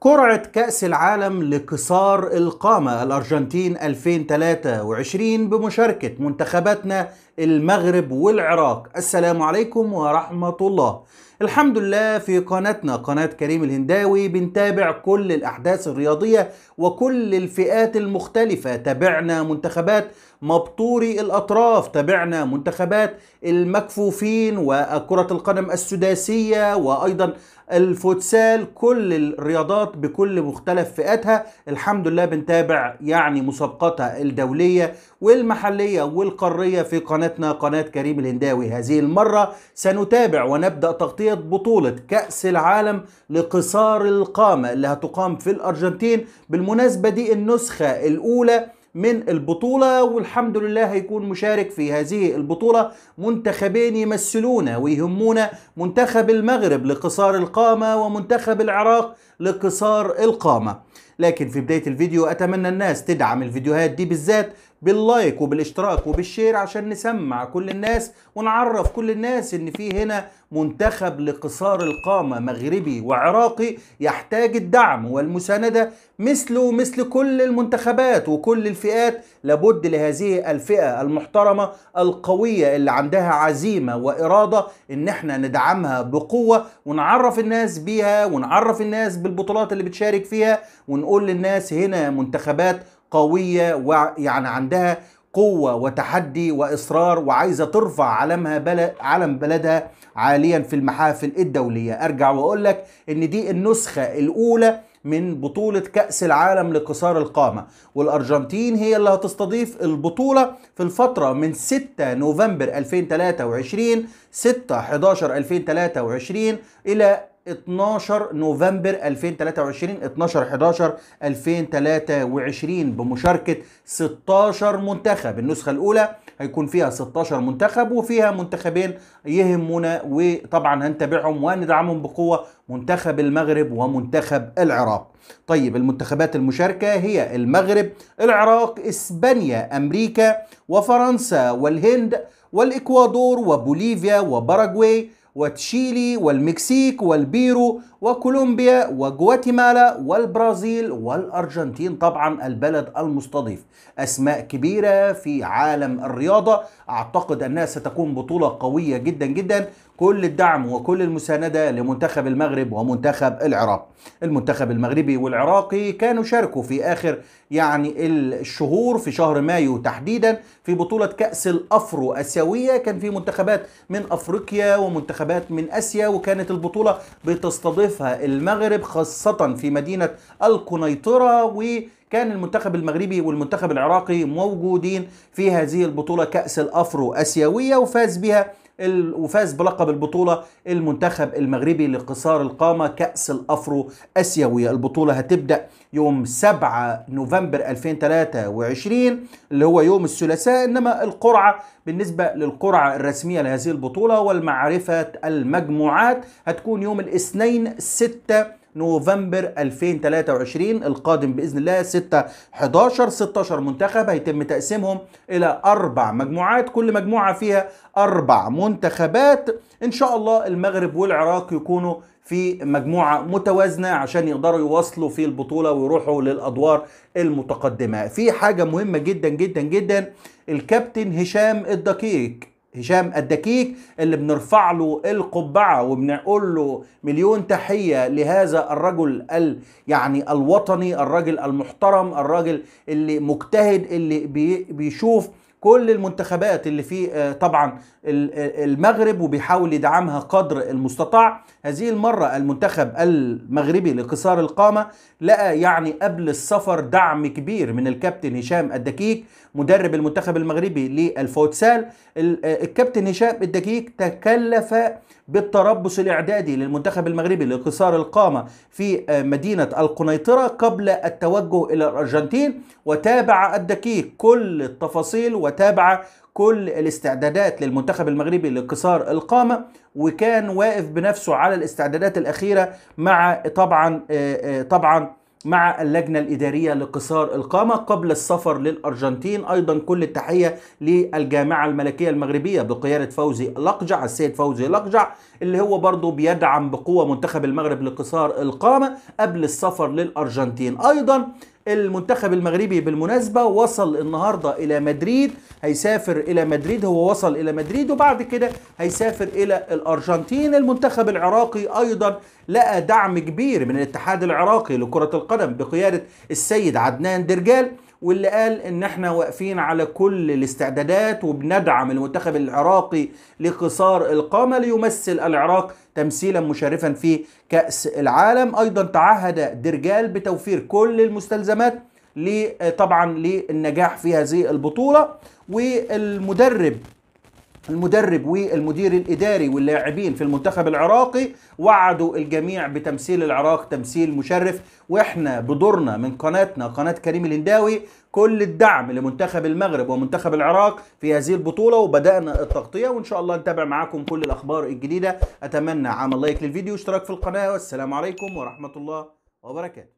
قرعة كأس العالم لكسار القامة الأرجنتين 2023 بمشاركة منتخباتنا المغرب والعراق السلام عليكم ورحمة الله الحمد لله في قناتنا قناة كريم الهنداوي بنتابع كل الأحداث الرياضية وكل الفئات المختلفة تابعنا منتخبات مبطوري الأطراف تابعنا منتخبات المكفوفين وكرة القدم السداسية وأيضا الفوتسال كل الرياضات بكل مختلف فئاتها الحمد لله بنتابع يعني مسابقاتها الدولية والمحلية والقارية في قناة قناتنا قناة كريم الهنداوي هذه المرة سنتابع ونبدأ تغطية بطولة كأس العالم لقصار القامة اللي هتقام في الأرجنتين بالمناسبة دي النسخة الأولى من البطولة والحمد لله هيكون مشارك في هذه البطولة منتخبين يمثلونا ويهمونا منتخب المغرب لقصار القامة ومنتخب العراق لقصار القامة لكن في بداية الفيديو أتمنى الناس تدعم الفيديوهات دي بالذات باللايك وبالاشتراك وبالشير عشان نسمع كل الناس ونعرف كل الناس ان في هنا منتخب لقصار القامة مغربي وعراقي يحتاج الدعم والمساندة مثله مثل كل المنتخبات وكل الفئات لابد لهذه الفئة المحترمة القوية اللي عندها عزيمة وإرادة ان احنا ندعمها بقوة ونعرف الناس بيها ونعرف الناس بالبطولات اللي بتشارك فيها ون بنقول للناس هنا منتخبات قوية ويعني عندها قوة وتحدي وإصرار وعايزة ترفع علمها بلد علم بلدها عاليا في المحافل الدولية أرجع وأقول لك إن دي النسخة الأولى من بطولة كأس العالم لقصار القامة والأرجنتين هي اللي هتستضيف البطولة في الفترة من 6 نوفمبر 2023 6 11 2023 إلى 12 نوفمبر 2023 12 11 2023 بمشاركة 16 منتخب النسخة الأولى هيكون فيها 16 منتخب وفيها منتخبين يهمنا وطبعا هنتابعهم وندعمهم بقوة منتخب المغرب ومنتخب العراق طيب المنتخبات المشاركة هي المغرب العراق إسبانيا أمريكا وفرنسا والهند والإكوادور وبوليفيا وباراغواي وتشيلي والمكسيك والبيرو وكولومبيا وغواتيمالا والبرازيل والأرجنتين طبعا البلد المستضيف أسماء كبيرة في عالم الرياضة أعتقد أنها ستكون بطولة قوية جدا جدا كل الدعم وكل المساندة لمنتخب المغرب ومنتخب العراق المنتخب المغربي والعراقي كانوا شاركوا في آخر يعني الشهور في شهر مايو تحديدا في بطولة كأس الأفرو أسيوية كان في منتخبات من أفريقيا ومنتخبات من أسيا وكانت البطولة بتستضيف تعرفها المغرب خاصة في مدينة القنيطرة وكان المنتخب المغربي والمنتخب العراقي موجودين في هذه البطولة كأس الأفرو أسيوية وفاز بها وفاز بلقب البطولة المنتخب المغربي لقصار القامة كأس الأفرو أسيوية البطولة هتبدأ يوم 7 نوفمبر 2023 اللي هو يوم الثلاثاء إنما القرعة بالنسبة للقرعة الرسمية لهذه البطولة والمعرفة المجموعات هتكون يوم الاثنين 6 نوفمبر 2023 القادم باذن الله 6 11 16 منتخب هيتم تقسيمهم الى اربع مجموعات كل مجموعه فيها اربع منتخبات ان شاء الله المغرب والعراق يكونوا في مجموعة متوازنة عشان يقدروا يواصلوا في البطولة ويروحوا للأدوار المتقدمة في حاجة مهمة جدا جدا جدا الكابتن هشام الدقيق هشام الدكيك اللي بنرفع له القبعة وبنقول له مليون تحية لهذا الرجل ال يعني الوطني الرجل المحترم الرجل اللي مجتهد اللي بي بيشوف كل المنتخبات اللي في آه، طبعا آه، المغرب وبيحاول يدعمها قدر المستطاع هذه المرة المنتخب المغربي لقصار القامة لقى يعني قبل السفر دعم كبير من الكابتن هشام الدكيك مدرب المنتخب المغربي للفوتسال آه، الكابتن هشام الدكيك تكلف بالتربص الإعدادي للمنتخب المغربي لقصار القامة في مدينة القنيطرة قبل التوجه إلى الأرجنتين وتابع الدكيك كل التفاصيل وتابع كل الاستعدادات للمنتخب المغربي لقصار القامه وكان واقف بنفسه على الاستعدادات الاخيره مع طبعا آه، آه، طبعا مع اللجنة الإدارية لقصار القامة قبل السفر للأرجنتين أيضا كل التحية للجامعة الملكية المغربية بقيادة فوزي لقجع السيد فوزي لقجع اللي هو برضه بيدعم بقوة منتخب المغرب لقصار القامة قبل السفر للأرجنتين أيضا المنتخب المغربي بالمناسبة وصل النهاردة إلى مدريد هيسافر إلى مدريد هو وصل إلى مدريد وبعد كده هيسافر إلى الأرجنتين المنتخب العراقي أيضا لقى دعم كبير من الاتحاد العراقي لكرة القدم بقيادة السيد عدنان درجال واللي قال ان احنا واقفين على كل الاستعدادات وبندعم المنتخب العراقي لقصار القامه ليمثل العراق تمثيلا مشرفا في كاس العالم ايضا تعهد درجال بتوفير كل المستلزمات طبعا للنجاح في هذه البطوله والمدرب المدرب والمدير الاداري واللاعبين في المنتخب العراقي وعدوا الجميع بتمثيل العراق تمثيل مشرف واحنا بدورنا من قناتنا قناه كريم الهنداوي كل الدعم لمنتخب المغرب ومنتخب العراق في هذه البطوله وبدانا التغطيه وان شاء الله نتابع معاكم كل الاخبار الجديده اتمنى عمل لايك للفيديو واشتراك في القناه والسلام عليكم ورحمه الله وبركاته